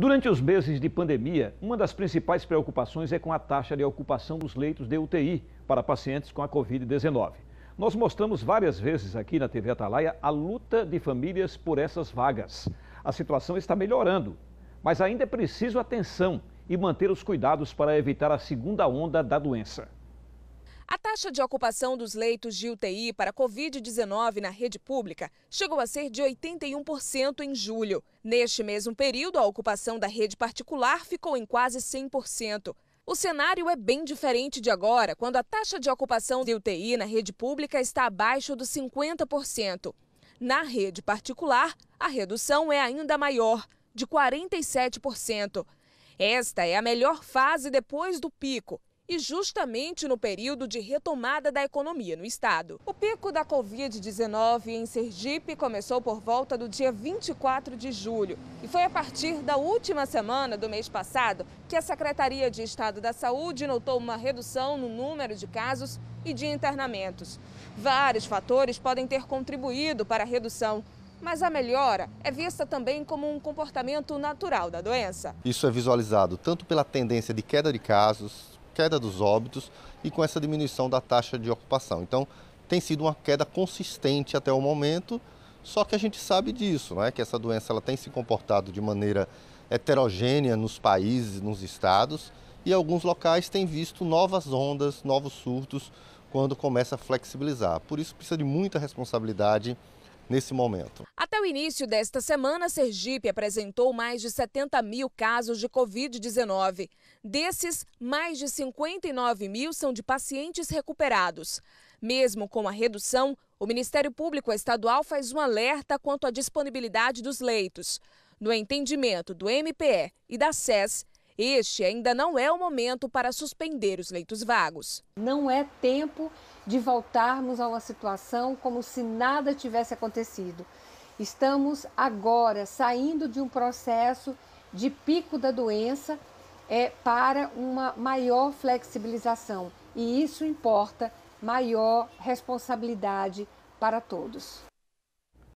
Durante os meses de pandemia, uma das principais preocupações é com a taxa de ocupação dos leitos de UTI para pacientes com a Covid-19. Nós mostramos várias vezes aqui na TV Atalaia a luta de famílias por essas vagas. A situação está melhorando, mas ainda é preciso atenção e manter os cuidados para evitar a segunda onda da doença. A taxa de ocupação dos leitos de UTI para Covid-19 na rede pública chegou a ser de 81% em julho. Neste mesmo período, a ocupação da rede particular ficou em quase 100%. O cenário é bem diferente de agora, quando a taxa de ocupação de UTI na rede pública está abaixo dos 50%. Na rede particular, a redução é ainda maior, de 47%. Esta é a melhor fase depois do pico e justamente no período de retomada da economia no estado. O pico da Covid-19 em Sergipe começou por volta do dia 24 de julho e foi a partir da última semana do mês passado que a Secretaria de Estado da Saúde notou uma redução no número de casos e de internamentos. Vários fatores podem ter contribuído para a redução, mas a melhora é vista também como um comportamento natural da doença. Isso é visualizado tanto pela tendência de queda de casos, queda dos óbitos e com essa diminuição da taxa de ocupação. Então, tem sido uma queda consistente até o momento, só que a gente sabe disso, é? que essa doença ela tem se comportado de maneira heterogênea nos países, nos estados, e alguns locais têm visto novas ondas, novos surtos, quando começa a flexibilizar. Por isso, precisa de muita responsabilidade nesse momento. No o início desta semana, Sergipe apresentou mais de 70 mil casos de Covid-19. Desses, mais de 59 mil são de pacientes recuperados. Mesmo com a redução, o Ministério Público Estadual faz um alerta quanto à disponibilidade dos leitos. No entendimento do MPE e da SES, este ainda não é o momento para suspender os leitos vagos. Não é tempo de voltarmos a uma situação como se nada tivesse acontecido. Estamos agora saindo de um processo de pico da doença é, para uma maior flexibilização e isso importa maior responsabilidade para todos.